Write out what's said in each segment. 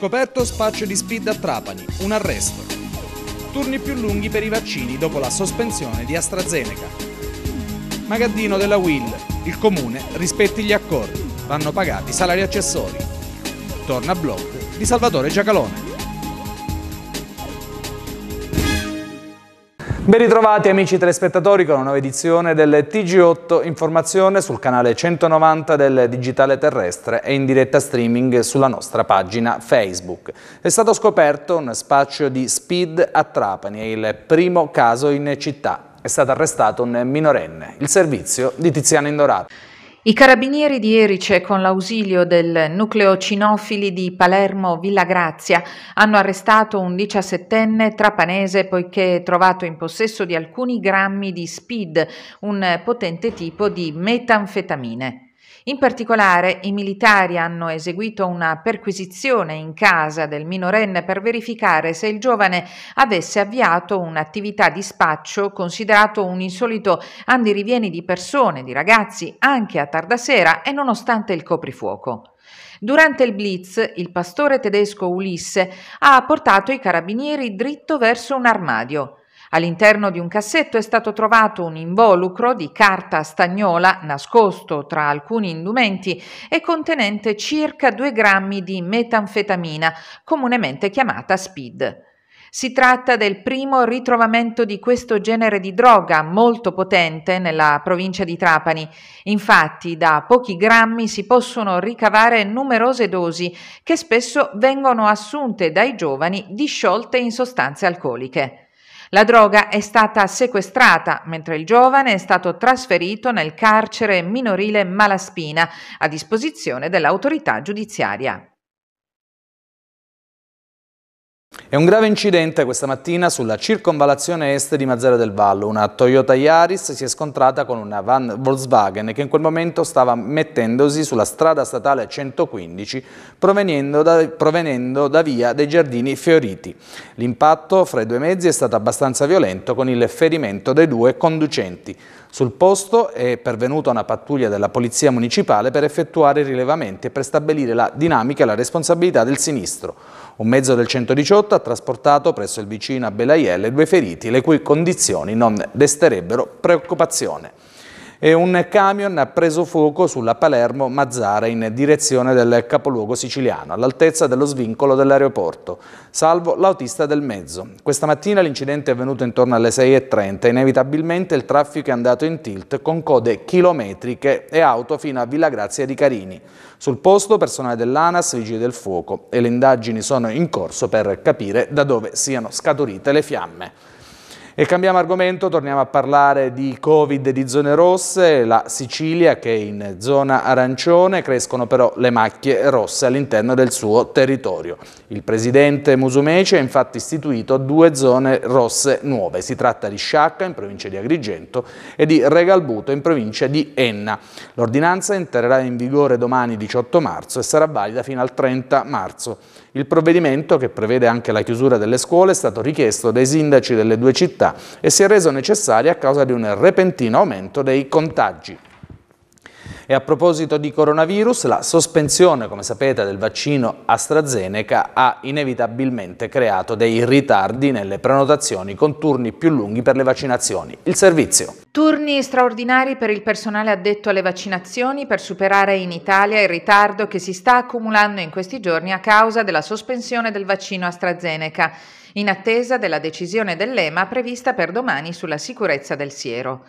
Scoperto spaccio di speed a Trapani, un arresto. Turni più lunghi per i vaccini dopo la sospensione di AstraZeneca. Magazzino della Will, il comune rispetti gli accordi, vanno pagati salari accessori. Torna a blog di Salvatore Giacalone. Ben ritrovati amici telespettatori con una nuova edizione del TG8 Informazione sul canale 190 del Digitale Terrestre e in diretta streaming sulla nostra pagina Facebook. È stato scoperto un spaccio di speed a Trapani, è il primo caso in città. È stato arrestato un minorenne, il servizio di Tiziano Indorato. I carabinieri di Erice, con l'ausilio del nucleo cinofili di Palermo Villa Grazia, hanno arrestato un 17enne trapanese poiché trovato in possesso di alcuni grammi di speed, un potente tipo di metanfetamine. In particolare i militari hanno eseguito una perquisizione in casa del minorenne per verificare se il giovane avesse avviato un'attività di spaccio considerato un insolito andirivieni di persone, di ragazzi, anche a tarda sera e nonostante il coprifuoco. Durante il blitz, il pastore tedesco Ulisse ha portato i carabinieri dritto verso un armadio. All'interno di un cassetto è stato trovato un involucro di carta stagnola nascosto tra alcuni indumenti e contenente circa 2 grammi di metanfetamina, comunemente chiamata speed. Si tratta del primo ritrovamento di questo genere di droga molto potente nella provincia di Trapani. Infatti da pochi grammi si possono ricavare numerose dosi che spesso vengono assunte dai giovani disciolte in sostanze alcoliche. La droga è stata sequestrata, mentre il giovane è stato trasferito nel carcere minorile Malaspina, a disposizione dell'autorità giudiziaria. È un grave incidente questa mattina sulla circonvalazione est di Mazzara del Vallo. Una Toyota Yaris si è scontrata con una van Volkswagen che in quel momento stava mettendosi sulla strada statale 115 provenendo da, provenendo da via dei Giardini Fioriti. L'impatto fra i due mezzi è stato abbastanza violento con il ferimento dei due conducenti. Sul posto è pervenuta una pattuglia della Polizia Municipale per effettuare i rilevamenti e per stabilire la dinamica e la responsabilità del sinistro. Un mezzo del 118 ha trasportato presso il vicino a Belaiele due feriti, le cui condizioni non desterebbero preoccupazione e un camion ha preso fuoco sulla Palermo-Mazzara in direzione del capoluogo siciliano, all'altezza dello svincolo dell'aeroporto, salvo l'autista del mezzo. Questa mattina l'incidente è avvenuto intorno alle 6.30 inevitabilmente il traffico è andato in tilt con code chilometriche e auto fino a Villa Grazia di Carini. Sul posto personale dell'ANAS, Vigili del Fuoco e le indagini sono in corso per capire da dove siano scaturite le fiamme. E cambiamo argomento, torniamo a parlare di Covid di zone rosse, la Sicilia che è in zona arancione, crescono però le macchie rosse all'interno del suo territorio. Il presidente Musumeci ha infatti istituito due zone rosse nuove, si tratta di Sciacca in provincia di Agrigento e di Regalbuto in provincia di Enna. L'ordinanza entrerà in vigore domani 18 marzo e sarà valida fino al 30 marzo. Il provvedimento, che prevede anche la chiusura delle scuole, è stato richiesto dai sindaci delle due città e si è reso necessario a causa di un repentino aumento dei contagi. E a proposito di coronavirus, la sospensione, come sapete, del vaccino AstraZeneca ha inevitabilmente creato dei ritardi nelle prenotazioni con turni più lunghi per le vaccinazioni. Il servizio. Turni straordinari per il personale addetto alle vaccinazioni per superare in Italia il ritardo che si sta accumulando in questi giorni a causa della sospensione del vaccino AstraZeneca, in attesa della decisione dell'EMA prevista per domani sulla sicurezza del siero.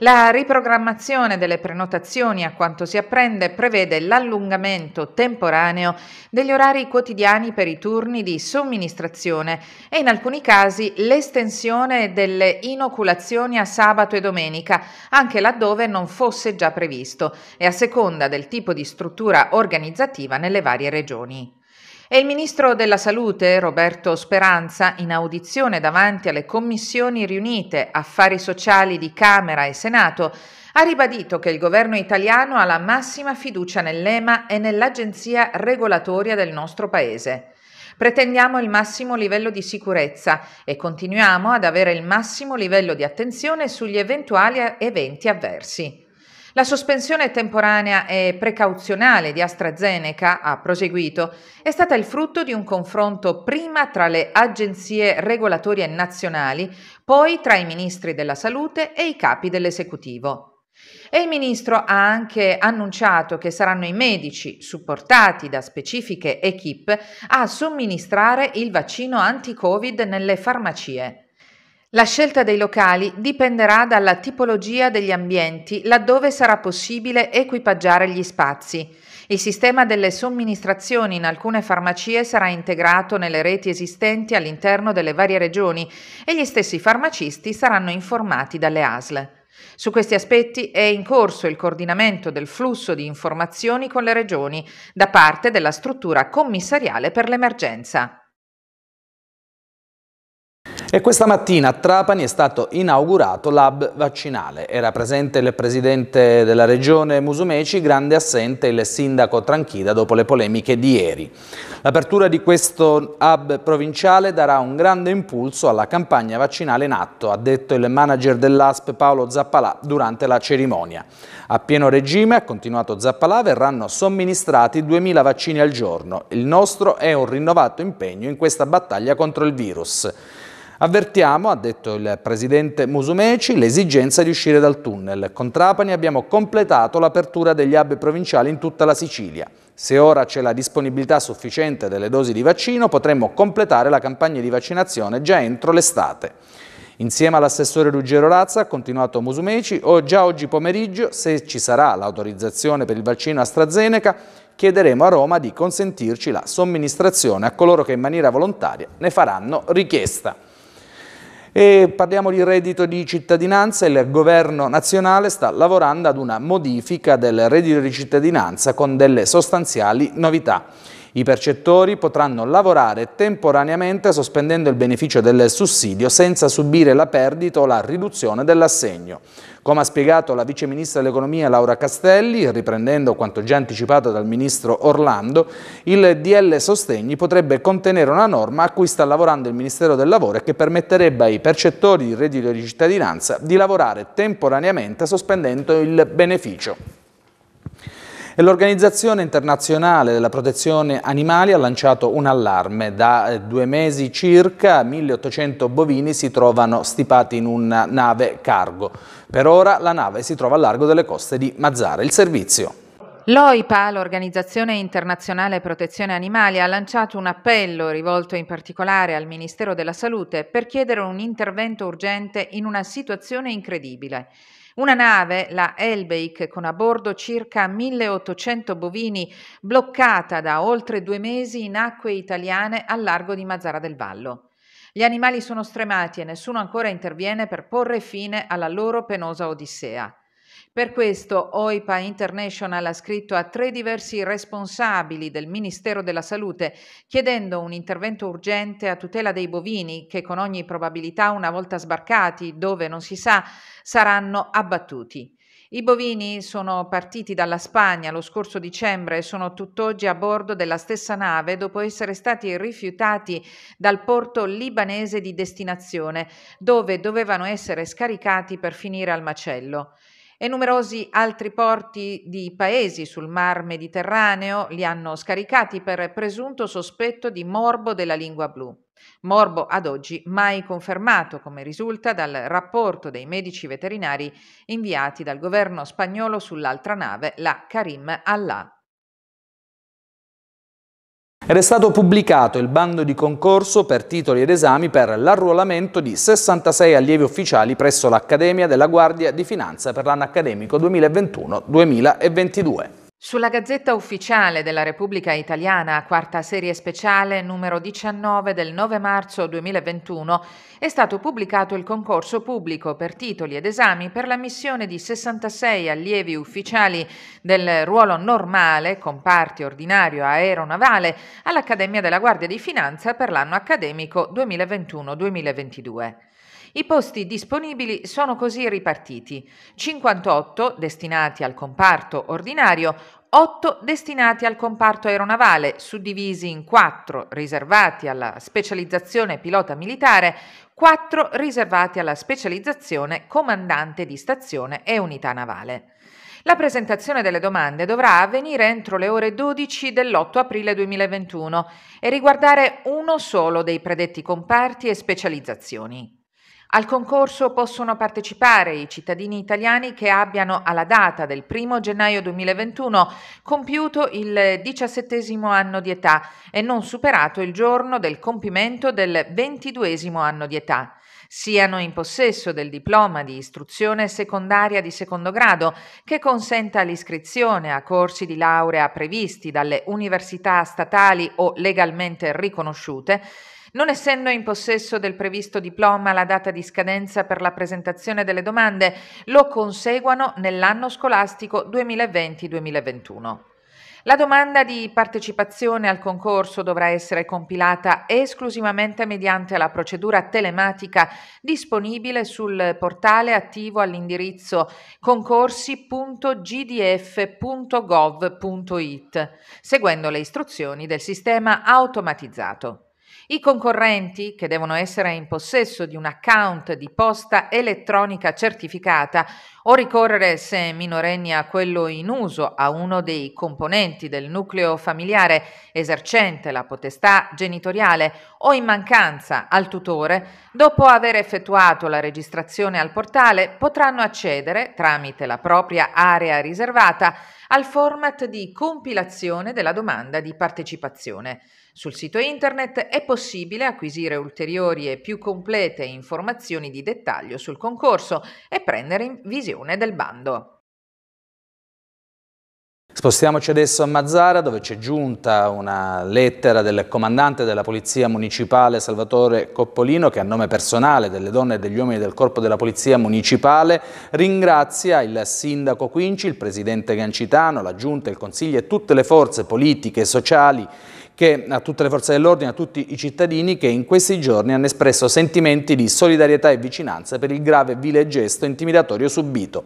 La riprogrammazione delle prenotazioni, a quanto si apprende, prevede l'allungamento temporaneo degli orari quotidiani per i turni di somministrazione e in alcuni casi l'estensione delle inoculazioni a sabato e domenica, anche laddove non fosse già previsto, e a seconda del tipo di struttura organizzativa nelle varie regioni. E il ministro della Salute, Roberto Speranza, in audizione davanti alle commissioni riunite Affari Sociali di Camera e Senato, ha ribadito che il governo italiano ha la massima fiducia nell'EMA e nell'agenzia regolatoria del nostro Paese. Pretendiamo il massimo livello di sicurezza e continuiamo ad avere il massimo livello di attenzione sugli eventuali eventi avversi. La sospensione temporanea e precauzionale di AstraZeneca, ha proseguito, è stata il frutto di un confronto prima tra le agenzie regolatorie nazionali, poi tra i ministri della salute e i capi dell'esecutivo. E il ministro ha anche annunciato che saranno i medici, supportati da specifiche equip, a somministrare il vaccino anti-Covid nelle farmacie. La scelta dei locali dipenderà dalla tipologia degli ambienti laddove sarà possibile equipaggiare gli spazi. Il sistema delle somministrazioni in alcune farmacie sarà integrato nelle reti esistenti all'interno delle varie regioni e gli stessi farmacisti saranno informati dalle ASL. Su questi aspetti è in corso il coordinamento del flusso di informazioni con le regioni da parte della struttura commissariale per l'emergenza. E questa mattina a Trapani è stato inaugurato l'hub vaccinale. Era presente il presidente della regione Musumeci, grande assente il sindaco Tranchida dopo le polemiche di ieri. L'apertura di questo hub provinciale darà un grande impulso alla campagna vaccinale in atto, ha detto il manager dell'ASP Paolo Zappalà durante la cerimonia. A pieno regime, ha continuato Zappalà, verranno somministrati 2.000 vaccini al giorno. Il nostro è un rinnovato impegno in questa battaglia contro il virus. Avvertiamo, ha detto il presidente Musumeci, l'esigenza di uscire dal tunnel. Con Trapani abbiamo completato l'apertura degli hub provinciali in tutta la Sicilia. Se ora c'è la disponibilità sufficiente delle dosi di vaccino potremmo completare la campagna di vaccinazione già entro l'estate. Insieme all'assessore Ruggero Razza, ha continuato Musumeci, o già oggi pomeriggio, se ci sarà l'autorizzazione per il vaccino AstraZeneca, chiederemo a Roma di consentirci la somministrazione a coloro che in maniera volontaria ne faranno richiesta. E parliamo di reddito di cittadinanza, il governo nazionale sta lavorando ad una modifica del reddito di cittadinanza con delle sostanziali novità. I percettori potranno lavorare temporaneamente sospendendo il beneficio del sussidio senza subire la perdita o la riduzione dell'assegno. Come ha spiegato la Vice Ministra dell'Economia Laura Castelli, riprendendo quanto già anticipato dal Ministro Orlando, il DL Sostegni potrebbe contenere una norma a cui sta lavorando il Ministero del Lavoro e che permetterebbe ai percettori di reddito di cittadinanza di lavorare temporaneamente sospendendo il beneficio. E l'Organizzazione Internazionale della Protezione Animali ha lanciato un allarme. Da eh, due mesi circa 1800 bovini si trovano stipati in una nave cargo. Per ora la nave si trova a largo delle coste di Mazzara. Il servizio. L'OIPA, l'Organizzazione Internazionale Protezione Animali, ha lanciato un appello rivolto in particolare al Ministero della Salute per chiedere un intervento urgente in una situazione incredibile. Una nave, la Elbeic, con a bordo circa 1800 bovini, bloccata da oltre due mesi in acque italiane al largo di Mazzara del Vallo. Gli animali sono stremati e nessuno ancora interviene per porre fine alla loro penosa odissea. Per questo OIPA International ha scritto a tre diversi responsabili del Ministero della Salute chiedendo un intervento urgente a tutela dei bovini che con ogni probabilità una volta sbarcati dove non si sa saranno abbattuti. I bovini sono partiti dalla Spagna lo scorso dicembre e sono tutt'oggi a bordo della stessa nave dopo essere stati rifiutati dal porto libanese di destinazione, dove dovevano essere scaricati per finire al macello e numerosi altri porti di paesi sul mar Mediterraneo li hanno scaricati per presunto sospetto di morbo della lingua blu. Morbo ad oggi mai confermato, come risulta dal rapporto dei medici veterinari inviati dal governo spagnolo sull'altra nave, la Karim Allah ed è stato pubblicato il bando di concorso per titoli ed esami per l'arruolamento di 66 allievi ufficiali presso l'Accademia della Guardia di Finanza per l'anno accademico 2021-2022. Sulla Gazzetta Ufficiale della Repubblica Italiana, quarta serie speciale, numero 19 del 9 marzo 2021, è stato pubblicato il concorso pubblico per titoli ed esami per l'ammissione di 66 allievi ufficiali del ruolo normale, comparti ordinario aeronavale, all'Accademia della Guardia di Finanza per l'anno accademico 2021-2022. I posti disponibili sono così ripartiti: 58 destinati al comparto ordinario, 8 destinati al comparto aeronavale, suddivisi in 4 riservati alla specializzazione pilota militare, 4 riservati alla specializzazione comandante di stazione e unità navale. La presentazione delle domande dovrà avvenire entro le ore 12 dell'8 aprile 2021 e riguardare uno solo dei predetti comparti e specializzazioni. Al concorso possono partecipare i cittadini italiani che abbiano alla data del 1 gennaio 2021 compiuto il diciassettesimo anno di età e non superato il giorno del compimento del ventiduesimo anno di età siano in possesso del diploma di istruzione secondaria di secondo grado che consenta l'iscrizione a corsi di laurea previsti dalle università statali o legalmente riconosciute non essendo in possesso del previsto diploma la data di scadenza per la presentazione delle domande, lo conseguono nell'anno scolastico 2020-2021. La domanda di partecipazione al concorso dovrà essere compilata esclusivamente mediante la procedura telematica disponibile sul portale attivo all'indirizzo concorsi.gdf.gov.it, seguendo le istruzioni del sistema automatizzato. I concorrenti, che devono essere in possesso di un account di posta elettronica certificata o ricorrere, se minorenni, a quello in uso a uno dei componenti del nucleo familiare esercente la potestà genitoriale o in mancanza al tutore, dopo aver effettuato la registrazione al portale, potranno accedere, tramite la propria area riservata, al format di compilazione della domanda di partecipazione. Sul sito internet è possibile acquisire ulteriori e più complete informazioni di dettaglio sul concorso e prendere in visione del bando. Spostiamoci adesso a Mazzara dove c'è giunta una lettera del comandante della Polizia Municipale Salvatore Coppolino che a nome personale delle donne e degli uomini del Corpo della Polizia Municipale ringrazia il sindaco Quinci, il presidente Gancitano, la giunta, il consiglio e tutte le forze politiche e sociali che a tutte le forze dell'ordine, a tutti i cittadini che in questi giorni hanno espresso sentimenti di solidarietà e vicinanza per il grave vile gesto intimidatorio subito.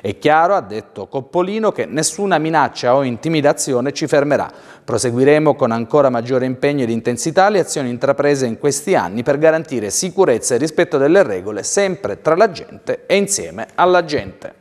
È chiaro, ha detto Coppolino, che nessuna minaccia o intimidazione ci fermerà. Proseguiremo con ancora maggiore impegno ed intensità le azioni intraprese in questi anni per garantire sicurezza e rispetto delle regole sempre tra la gente e insieme alla gente.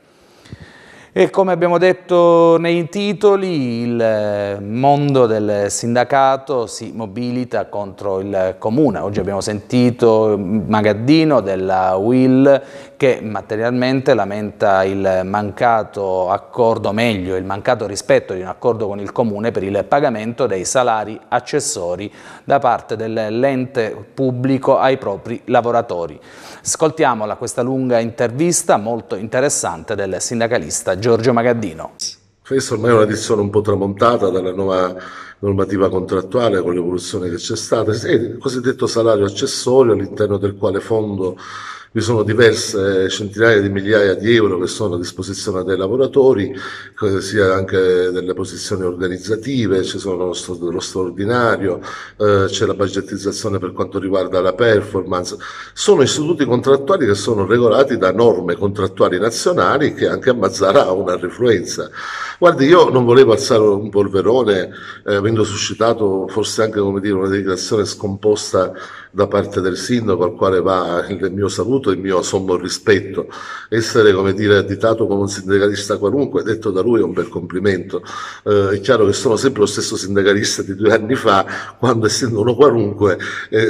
E come abbiamo detto nei titoli, il eh, mondo del sindacato si mobilita contro il comune. Oggi abbiamo sentito Magaddino della WIL che materialmente lamenta il mancato accordo, meglio il mancato rispetto di un accordo con il comune per il pagamento dei salari accessori da parte dell'ente pubblico ai propri lavoratori. Ascoltiamola questa lunga intervista molto interessante del sindacalista Giorgio Magaddino. Questa ormai è una dizione un po' tramontata dalla nuova normativa contrattuale con l'evoluzione che c'è stata, il cosiddetto salario accessorio all'interno del quale fondo vi sono diverse centinaia di migliaia di euro che sono a disposizione dei lavoratori, sia anche delle posizioni organizzative, ci sono lo straordinario, eh, c'è la budgetizzazione per quanto riguarda la performance. Sono istituti contrattuali che sono regolati da norme contrattuali nazionali che anche a Mazzara ha una rifluenza. Guardi, io non volevo alzare un polverone, eh, avendo suscitato forse anche come dire, una dichiarazione scomposta da parte del sindaco al quale va il mio saluto e il mio sommo rispetto. Essere, come dire, additato come un sindacalista qualunque, detto da lui è un bel complimento. Eh, è chiaro che sono sempre lo stesso sindacalista di due anni fa, quando essendo uno qualunque, eh,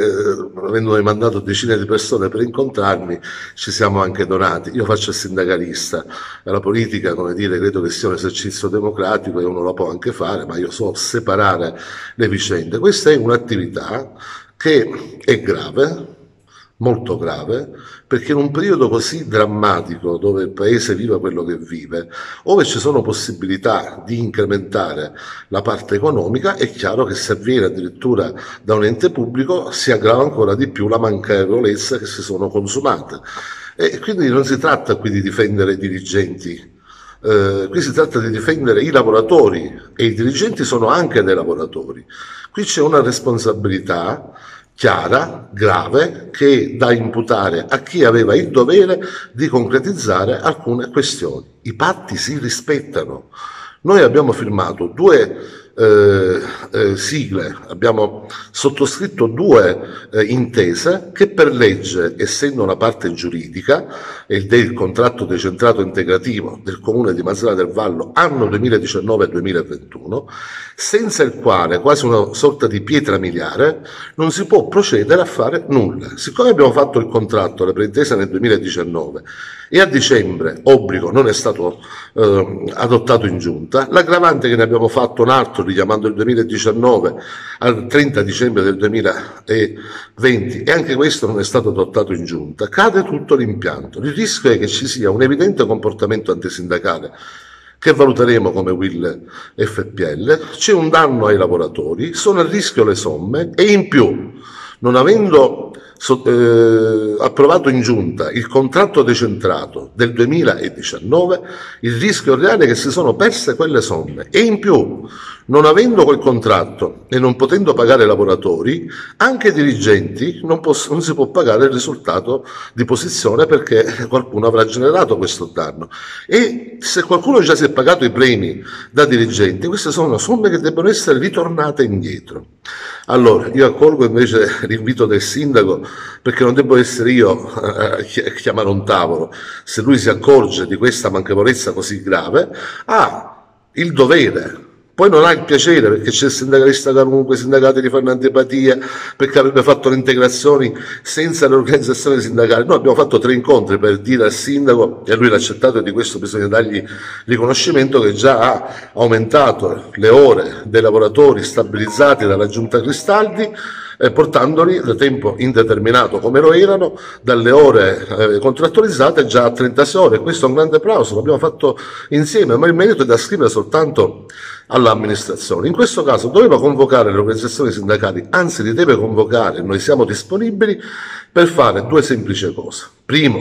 avendo mandato decine di persone per incontrarmi, ci siamo anche donati. Io faccio il sindacalista, la politica, come dire, credo che sia un esercizio democratico e uno lo può anche fare, ma io so separare le vicende. Questa è un'attività che è grave, molto grave, perché in un periodo così drammatico dove il Paese vive quello che vive, dove ci sono possibilità di incrementare la parte economica, è chiaro che se avviene addirittura da un ente pubblico si aggrava ancora di più la manchevolezza che si sono consumate. E quindi non si tratta qui di difendere i dirigenti eh, qui si tratta di difendere i lavoratori e i dirigenti sono anche dei lavoratori. Qui c'è una responsabilità chiara, grave, che da imputare a chi aveva il dovere di concretizzare alcune questioni. I patti si rispettano. Noi abbiamo firmato due eh, eh, sigle, abbiamo sottoscritto due eh, intese che per legge, essendo una parte giuridica, e del contratto decentrato integrativo del Comune di Mazzara del Vallo anno 2019-2021, senza il quale, quasi una sorta di pietra miliare, non si può procedere a fare nulla. Siccome abbiamo fatto il contratto, la preintesa nel 2019, e a dicembre, obbligo non è stato eh, adottato in giunta, l'aggravante che ne abbiamo fatto un altro richiamando il 2019 al 30 dicembre del 2020 e anche questo non è stato adottato in giunta, cade tutto l'impianto. Il rischio è che ci sia un evidente comportamento antisindacale che valuteremo come will FPL, c'è un danno ai lavoratori, sono a rischio le somme e in più, non avendo so, eh, approvato in giunta il contratto decentrato del 2019, il rischio reale è che si sono perse quelle somme e in più, non avendo quel contratto e non potendo pagare i lavoratori, anche i dirigenti non, poss- non si può pagare il risultato di posizione perché qualcuno avrà generato questo danno. E se qualcuno già si è pagato i premi da dirigenti, queste sono somme che devono essere ritornate indietro. Allora, io accolgo invece l'invito del sindaco perché non devo essere io a chiamare un tavolo. Se lui si accorge di questa manchevolezza così grave, ha il dovere poi non ha il piacere perché c'è il sindacalista comunque, i sindacati gli fanno antipatia perché avrebbe fatto le integrazioni senza l'organizzazione sindacale. Noi abbiamo fatto tre incontri per dire al sindaco, e lui l'ha accettato e di questo bisogna dargli riconoscimento, che già ha aumentato le ore dei lavoratori stabilizzati dalla giunta Cristaldi eh, portandoli da tempo indeterminato come lo erano dalle ore eh, contrattualizzate già a 36 ore. Questo è un grande applauso, l'abbiamo fatto insieme, ma il merito è da scrivere soltanto all'amministrazione. In questo caso doveva convocare le organizzazioni sindacali, anzi li deve convocare, noi siamo disponibili per fare due semplici cose. Primo,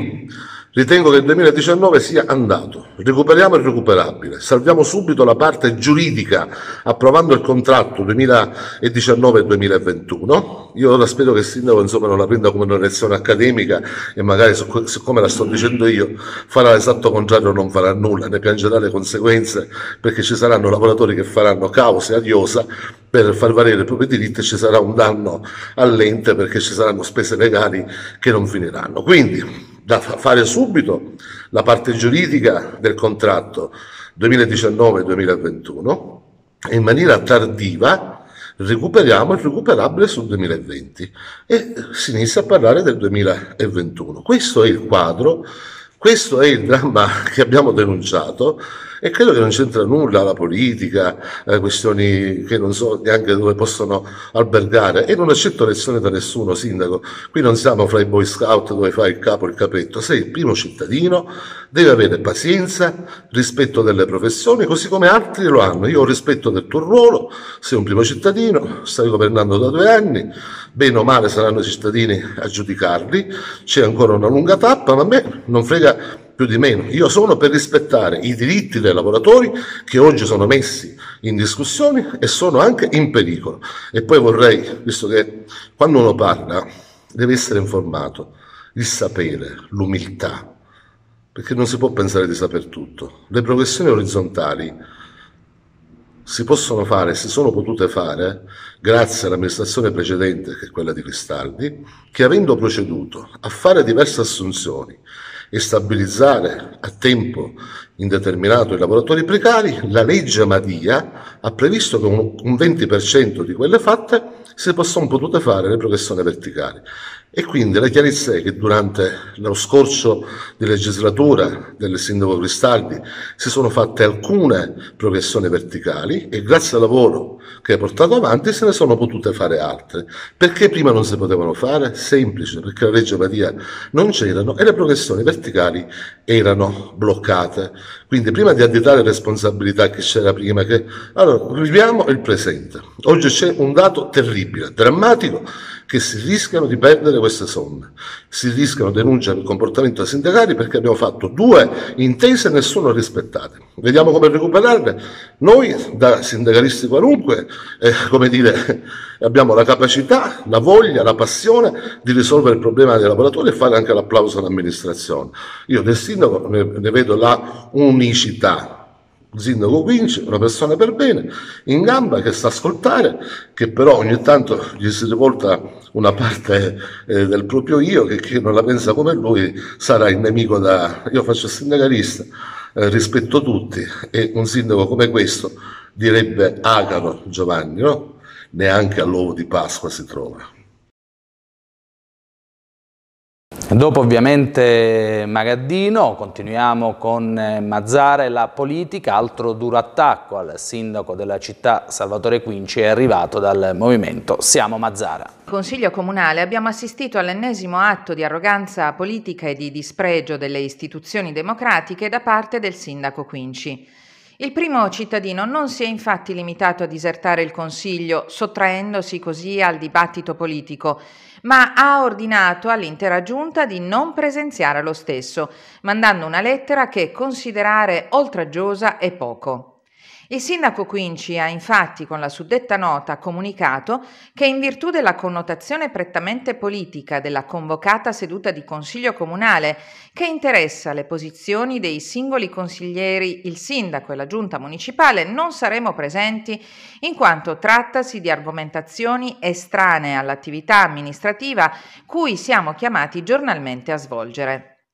Ritengo che il 2019 sia andato. Recuperiamo il recuperabile. Salviamo subito la parte giuridica approvando il contratto 2019-2021. Io ora spero che il sindaco insomma, non la prenda come una lezione accademica e magari, siccome la sto dicendo io, farà l'esatto contrario non farà nulla, ne piangerà le conseguenze perché ci saranno lavoratori che faranno cause adiosa per far valere i propri diritti e ci sarà un danno all'ente perché ci saranno spese legali che non finiranno. Quindi, da fare subito la parte giuridica del contratto 2019-2021 e in maniera tardiva recuperiamo il recuperabile sul 2020 e si inizia a parlare del 2021. Questo è il quadro, questo è il dramma che abbiamo denunciato e credo che non c'entra nulla la politica, eh, questioni che non so neanche dove possono albergare. E non accetto lezioni da nessuno, sindaco. Qui non siamo fra i boy scout dove fai il capo e il capetto. Sei il primo cittadino, devi avere pazienza, rispetto delle professioni, così come altri lo hanno. Io ho rispetto del tuo ruolo, sei un primo cittadino, stai governando da due anni, bene o male saranno i cittadini a giudicarli, c'è ancora una lunga tappa, ma a me non frega più di meno. Io sono per rispettare i diritti dei lavoratori che oggi sono messi in discussione e sono anche in pericolo. E poi vorrei, visto che quando uno parla deve essere informato, il sapere, l'umiltà, perché non si può pensare di saper tutto. Le progressioni orizzontali si possono fare, si sono potute fare, grazie all'amministrazione precedente, che è quella di Cristaldi, che avendo proceduto a fare diverse assunzioni, e stabilizzare a tempo indeterminato i lavoratori precari, la legge Madia ha previsto che un 20% di quelle fatte si possono potute fare le progressioni verticali. E quindi la chiarezza è che durante lo scorso di legislatura del sindaco Cristaldi si sono fatte alcune progressioni verticali e grazie al lavoro che hai portato avanti se ne sono potute fare altre. Perché prima non si potevano fare? Semplice, perché la legge Maria non c'erano e le progressioni verticali erano bloccate. Quindi prima di additare responsabilità che c'era prima, che... allora viviamo il presente. Oggi c'è un dato terribile, drammatico che si rischiano di perdere queste somme. Si rischiano denunce per comportamento sindacali perché abbiamo fatto due intese e nessuno rispettate. Vediamo come recuperarle. Noi, da sindacalisti qualunque, eh, come dire, abbiamo la capacità, la voglia, la passione di risolvere il problema dei lavoratori e fare anche l'applauso all'amministrazione. Io del sindaco ne, ne vedo la unicità Sindaco Quinci, una persona per bene, in gamba, che sta a ascoltare, che però ogni tanto gli si rivolta una parte eh, del proprio io, che chi non la pensa come lui sarà il nemico da... Io faccio sindacalista, eh, rispetto tutti, e un sindaco come questo direbbe Agaro Giovanni, no? Neanche all'uovo di Pasqua si trova. Dopo ovviamente Magaddino, continuiamo con eh, Mazzara e la politica, altro duro attacco al sindaco della città Salvatore Quinci è arrivato dal movimento Siamo Mazzara. Consiglio Comunale abbiamo assistito all'ennesimo atto di arroganza politica e di dispregio delle istituzioni democratiche da parte del sindaco Quinci. Il primo cittadino non si è infatti limitato a disertare il Consiglio, sottraendosi così al dibattito politico ma ha ordinato all'intera giunta di non presenziare lo stesso, mandando una lettera che considerare oltraggiosa e poco. Il sindaco Quinci ha infatti con la suddetta nota comunicato che in virtù della connotazione prettamente politica della convocata seduta di Consiglio Comunale che interessa le posizioni dei singoli consiglieri, il sindaco e la giunta municipale non saremo presenti in quanto trattasi di argomentazioni estranee all'attività amministrativa cui siamo chiamati giornalmente a svolgere.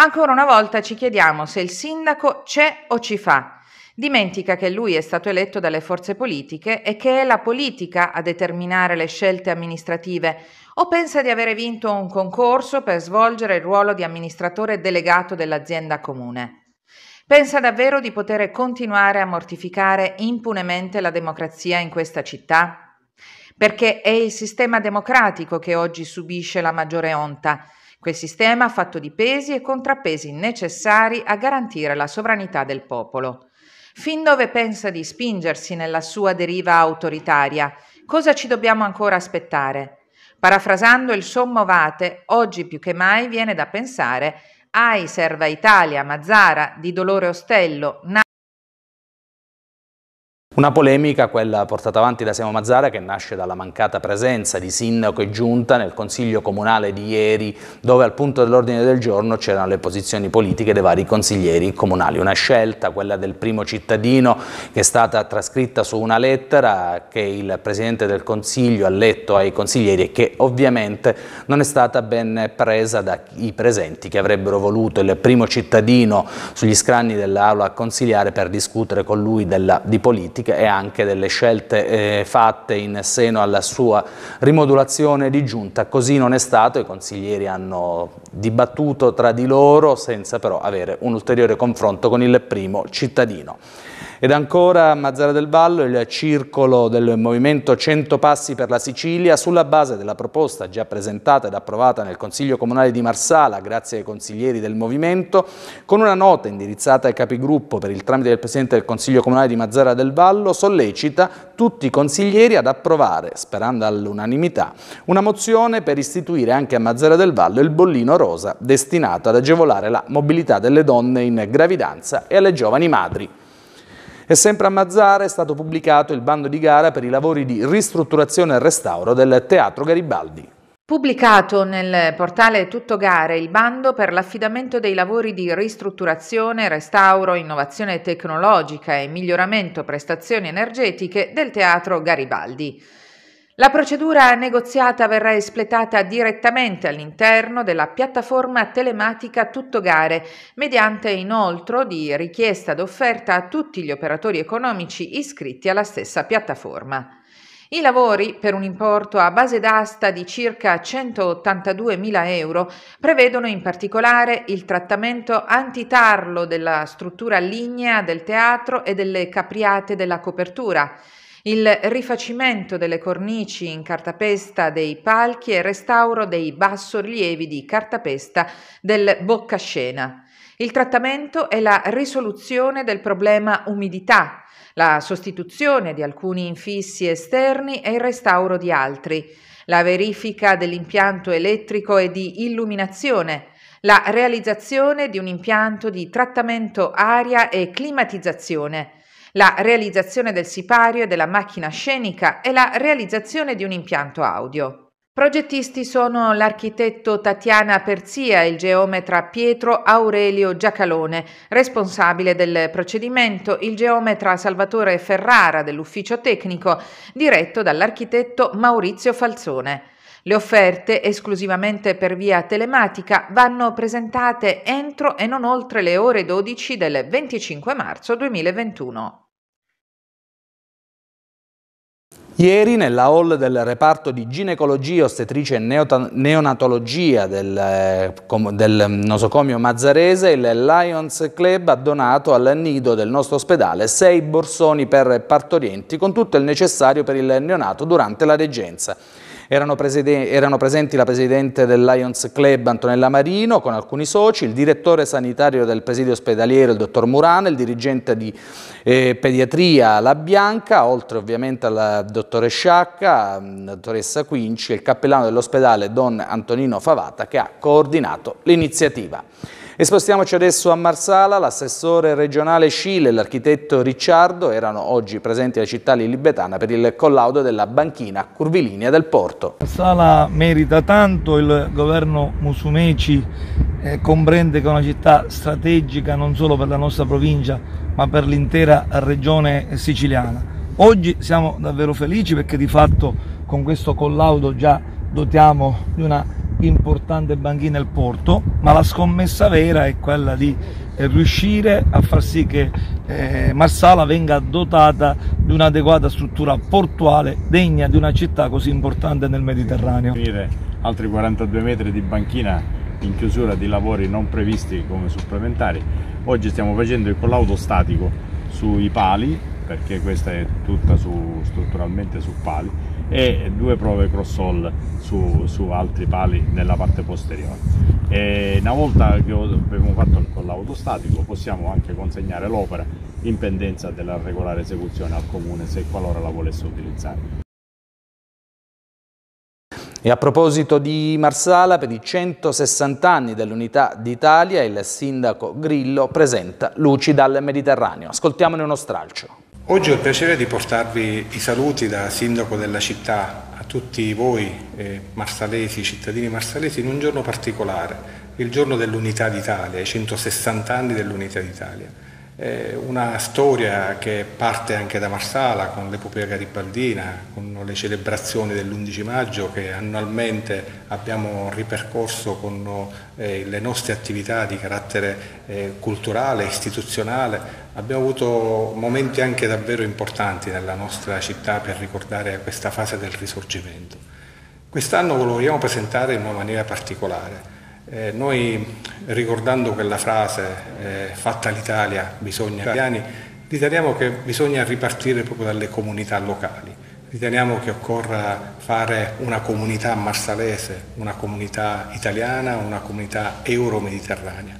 Ancora una volta ci chiediamo se il sindaco c'è o ci fa Dimentica che lui è stato eletto dalle forze politiche e che è la politica a determinare le scelte amministrative o pensa di avere vinto un concorso per svolgere il ruolo di amministratore delegato dell'azienda comune. Pensa davvero di poter continuare a mortificare impunemente la democrazia in questa città? Perché è il sistema democratico che oggi subisce la maggiore onta, quel sistema fatto di pesi e contrappesi necessari a garantire la sovranità del popolo. Fin dove pensa di spingersi nella sua deriva autoritaria? Cosa ci dobbiamo ancora aspettare? Parafrasando il sommo Vate, oggi più che mai viene da pensare ai serva Italia, Mazzara, di Dolore Ostello, una polemica, quella portata avanti da Siamo Mazzara, che nasce dalla mancata presenza di sindaco e giunta nel consiglio comunale di ieri, dove al punto dell'ordine del giorno c'erano le posizioni politiche dei vari consiglieri comunali. Una scelta, quella del primo cittadino, che è stata trascritta su una lettera che il presidente del consiglio ha letto ai consiglieri e che ovviamente non è stata ben presa dai presenti che avrebbero voluto il primo cittadino sugli scranni dell'aula consigliare per discutere con lui della, di politica e anche delle scelte eh, fatte in seno alla sua rimodulazione di giunta. Così non è stato, i consiglieri hanno dibattuto tra di loro senza però avere un ulteriore confronto con il primo cittadino. Ed ancora a Mazzara del Vallo il circolo del movimento 100 passi per la Sicilia sulla base della proposta già presentata ed approvata nel Consiglio Comunale di Marsala grazie ai consiglieri del movimento con una nota indirizzata ai capigruppo per il tramite del Presidente del Consiglio Comunale di Mazzara del Vallo sollecita tutti i consiglieri ad approvare, sperando all'unanimità, una mozione per istituire anche a Mazzara del Vallo il bollino rosa destinato ad agevolare la mobilità delle donne in gravidanza e alle giovani madri. E sempre a Mazzara è stato pubblicato il bando di gara per i lavori di ristrutturazione e restauro del Teatro Garibaldi. Pubblicato nel portale Tutto Gare il bando per l'affidamento dei lavori di ristrutturazione, restauro, innovazione tecnologica e miglioramento prestazioni energetiche del Teatro Garibaldi. La procedura negoziata verrà espletata direttamente all'interno della piattaforma telematica Tutto Gare, mediante inoltre di richiesta d'offerta a tutti gli operatori economici iscritti alla stessa piattaforma. I lavori, per un importo a base d'asta di circa 182.000 euro, prevedono in particolare il trattamento antitarlo della struttura lignea del teatro e delle capriate della copertura, il rifacimento delle cornici in cartapesta dei palchi e il restauro dei bassorilievi di cartapesta del Boccascena. Il trattamento è la risoluzione del problema umidità, la sostituzione di alcuni infissi esterni e il restauro di altri, la verifica dell'impianto elettrico e di illuminazione, la realizzazione di un impianto di trattamento aria e climatizzazione, la realizzazione del sipario e della macchina scenica e la realizzazione di un impianto audio. Progettisti sono l'architetto Tatiana Perzia e il geometra Pietro Aurelio Giacalone, responsabile del procedimento il geometra Salvatore Ferrara dell'ufficio tecnico, diretto dall'architetto Maurizio Falzone. Le offerte, esclusivamente per via telematica, vanno presentate entro e non oltre le ore 12 del 25 marzo 2021. Ieri nella hall del reparto di ginecologia, ostetrice e neonatologia del, eh, del mm, nosocomio mazzarese, il Lions Club ha donato al nido del nostro ospedale sei borsoni per partorienti con tutto il necessario per il neonato durante la reggenza. Erano, erano presenti la presidente del Lions Club Antonella Marino con alcuni soci, il direttore sanitario del presidio ospedaliero il dottor Murano, il dirigente di eh, pediatria La Bianca, oltre ovviamente al dottore Sciacca, la mm, dottoressa Quinci e il cappellano dell'ospedale Don Antonino Favata che ha coordinato l'iniziativa. E spostiamoci adesso a Marsala, l'assessore regionale Scile e l'architetto Ricciardo erano oggi presenti alla città libetana per il collaudo della banchina curvilinea del porto. Marsala merita tanto, il governo Musumeci eh, comprende che è una città strategica non solo per la nostra provincia ma per l'intera regione siciliana. Oggi siamo davvero felici perché di fatto con questo collaudo già dotiamo di una importante banchina il Porto, ma la scommessa vera è quella di eh, riuscire a far sì che eh, Marsala venga dotata di un'adeguata struttura portuale degna di una città così importante nel Mediterraneo. Altri 42 metri di banchina in chiusura di lavori non previsti come supplementari. Oggi stiamo facendo il collaudo statico sui pali, perché questa è tutta su, strutturalmente su pali, e due prove cross su, su, altri pali nella parte posteriore e una volta che abbiamo fatto con l'autostatico possiamo anche consegnare l'opera in pendenza della regolare esecuzione al comune se qualora la volesse utilizzare e a proposito di Marsala, per i 160 anni dell'Unità d'Italia, il sindaco Grillo presenta Luci dal Mediterraneo. Ascoltiamone uno stralcio. Oggi ho il piacere di portarvi i saluti da sindaco della città a tutti voi eh, marsalesi, cittadini marsalesi, in un giorno particolare, il giorno dell'Unità d'Italia, i 160 anni dell'Unità d'Italia. Eh, una storia che parte anche da Marsala con l'epopea garibaldina, con le celebrazioni dell'11 maggio che annualmente abbiamo ripercorso con eh, le nostre attività di carattere eh, culturale, istituzionale. Abbiamo avuto momenti anche davvero importanti nella nostra città per ricordare questa fase del risorgimento. Quest'anno lo vogliamo presentare in una maniera particolare eh, noi ricordando quella frase eh, fatta l'Italia, bisogna italiani, riteniamo che bisogna ripartire proprio dalle comunità locali. Riteniamo che occorra fare una comunità marsalese, una comunità italiana, una comunità euro-mediterranea.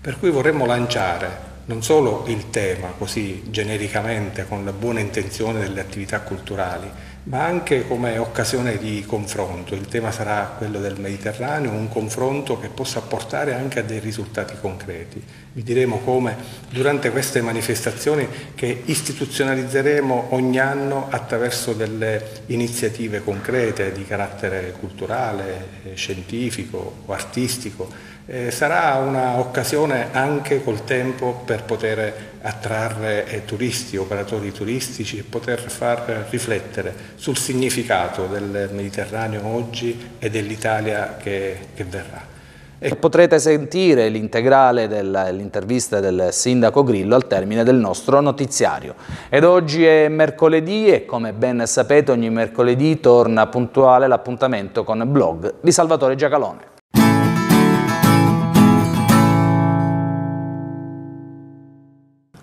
Per cui vorremmo lanciare non solo il tema così genericamente con la buona intenzione delle attività culturali, ma anche come occasione di confronto. Il tema sarà quello del Mediterraneo, un confronto che possa portare anche a dei risultati concreti. Vi diremo come durante queste manifestazioni che istituzionalizzeremo ogni anno attraverso delle iniziative concrete di carattere culturale, eh, scientifico o artistico, eh, sarà un'occasione anche col tempo per poter attrarre eh, turisti, operatori turistici e poter far riflettere sul significato del Mediterraneo oggi e dell'Italia che, che verrà. E potrete sentire l'integrale dell'intervista del sindaco Grillo al termine del nostro notiziario. Ed oggi è mercoledì e come ben sapete ogni mercoledì torna puntuale l'appuntamento con blog di Salvatore Giacalone.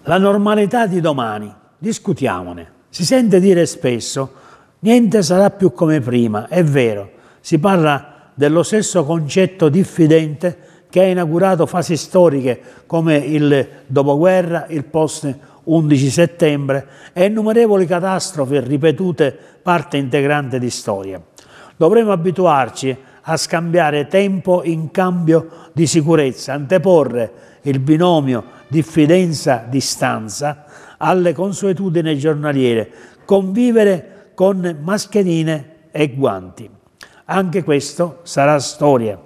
La normalità di domani, discutiamone. Si sente dire spesso, niente sarà più come prima, è vero, si parla dello stesso concetto diffidente che ha inaugurato fasi storiche come il dopoguerra, il post 11 settembre e innumerevoli catastrofi ripetute parte integrante di storia. Dovremmo abituarci a scambiare tempo in cambio di sicurezza, anteporre il binomio diffidenza-distanza alle consuetudini giornaliere, convivere con mascherine e guanti. Anche questo sarà storia.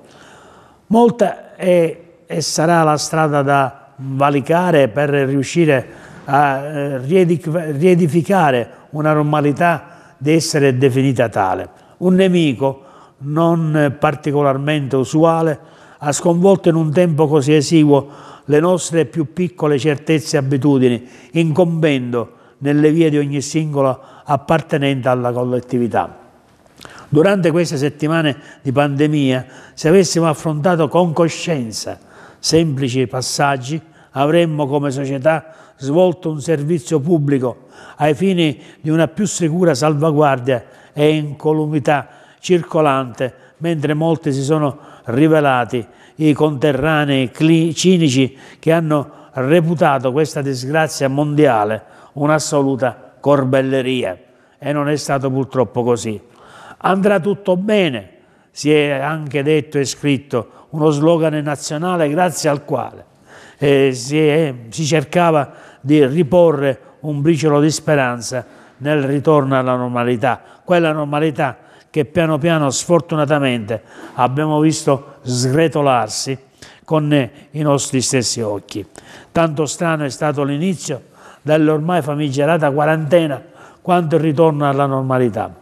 Molta è e sarà la strada da valicare per riuscire a eh, riedificare una normalità di essere definita tale. Un nemico non particolarmente usuale ha sconvolto in un tempo così esiguo le nostre più piccole certezze e abitudini, incombendo nelle vie di ogni singolo appartenente alla collettività. Durante queste settimane di pandemia, se avessimo affrontato con coscienza semplici passaggi, avremmo come società svolto un servizio pubblico ai fini di una più sicura salvaguardia e incolumità circolante, mentre molti si sono rivelati i conterranei cinici che hanno reputato questa disgrazia mondiale un'assoluta corbelleria e non è stato purtroppo così. Andrà tutto bene, si è anche detto e scritto uno slogan nazionale grazie al quale eh, si, è, si cercava di riporre un briciolo di speranza nel ritorno alla normalità, quella normalità che piano piano sfortunatamente abbiamo visto sgretolarsi con i nostri stessi occhi. Tanto strano è stato l'inizio dell'ormai famigerata quarantena quanto il ritorno alla normalità.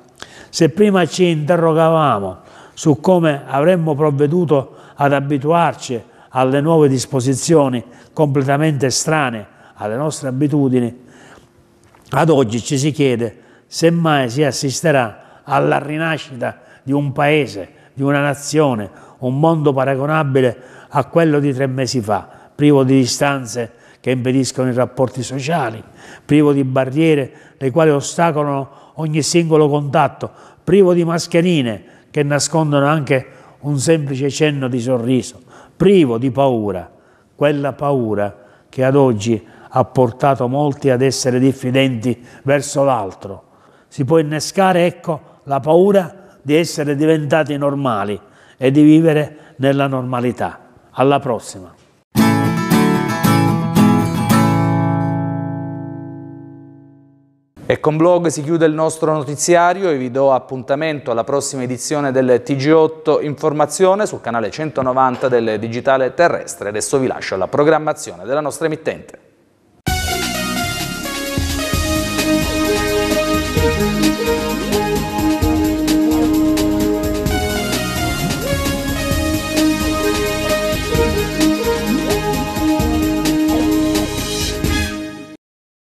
Se prima ci interrogavamo su come avremmo provveduto ad abituarci alle nuove disposizioni completamente strane alle nostre abitudini, ad oggi ci si chiede se mai si assisterà alla rinascita di un paese, di una nazione, un mondo paragonabile a quello di tre mesi fa, privo di distanze che impediscono i rapporti sociali, privo di barriere le quali ostacolano ogni singolo contatto, privo di mascherine che nascondono anche un semplice cenno di sorriso, privo di paura, quella paura che ad oggi ha portato molti ad essere diffidenti verso l'altro. Si può innescare, ecco, la paura di essere diventati normali e di vivere nella normalità. Alla prossima. E con blog si chiude il nostro notiziario e vi do appuntamento alla prossima edizione del TG8 Informazione sul canale 190 del Digitale Terrestre. Adesso vi lascio alla programmazione della nostra emittente.